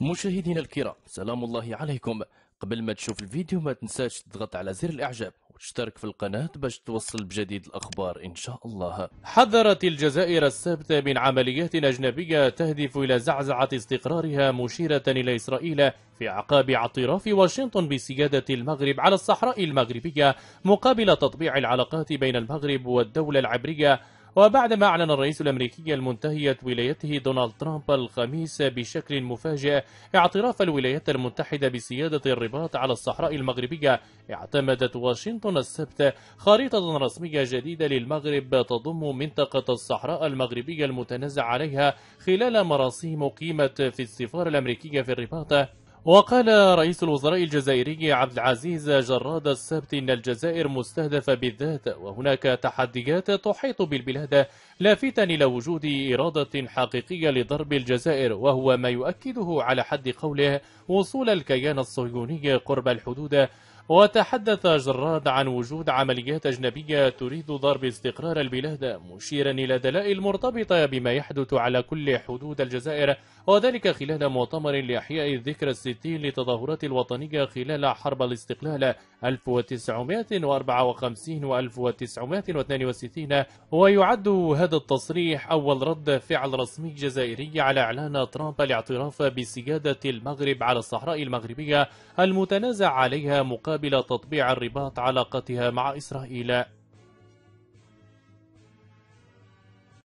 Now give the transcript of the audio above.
مشاهدينا الكرام سلام الله عليكم قبل ما تشوف الفيديو ما تنساش تضغط على زر الاعجاب وتشترك في القناة باش توصل بجديد الأخبار إن شاء الله حذرت الجزائر السبت من عمليات أجنبية تهدف إلى زعزعة استقرارها مشيرة إلى إسرائيل في عقاب اعتراف واشنطن بسيادة المغرب على الصحراء المغربية مقابل تطبيع العلاقات بين المغرب والدولة العبرية وبعدما أعلن الرئيس الأمريكي المنتهية ولايته دونالد ترامب الخميس بشكل مفاجئ اعتراف الولايات المتحدة بسيادة الرباط على الصحراء المغربية اعتمدت واشنطن السبت خريطة رسمية جديدة للمغرب تضم منطقة الصحراء المغربية المتنازع عليها خلال مراسيم قيمة في السفارة الأمريكية في الرباط وقال رئيس الوزراء الجزائري عبد العزيز جراد السبت إن الجزائر مستهدفة بالذات وهناك تحديات تحيط بالبلاد لافتا إلى وجود إرادة حقيقية لضرب الجزائر وهو ما يؤكده على حد قوله وصول الكيان الصهيوني قرب الحدود وتحدث جراد عن وجود عمليات أجنبية تريد ضرب استقرار البلاد مشيرا إلى دلائل مرتبطة بما يحدث على كل حدود الجزائر وذلك خلال مؤتمر لإحياء الذكرى الستين للتظاهرات الوطنية خلال حرب الاستقلال 1954 و 1962 ويعد هذا التصريح أول رد فعل رسمي جزائري على إعلان ترامب الاعتراف بسيادة المغرب على الصحراء المغربية المتنازع عليها مقابل تطبيع الرباط علاقتها مع إسرائيل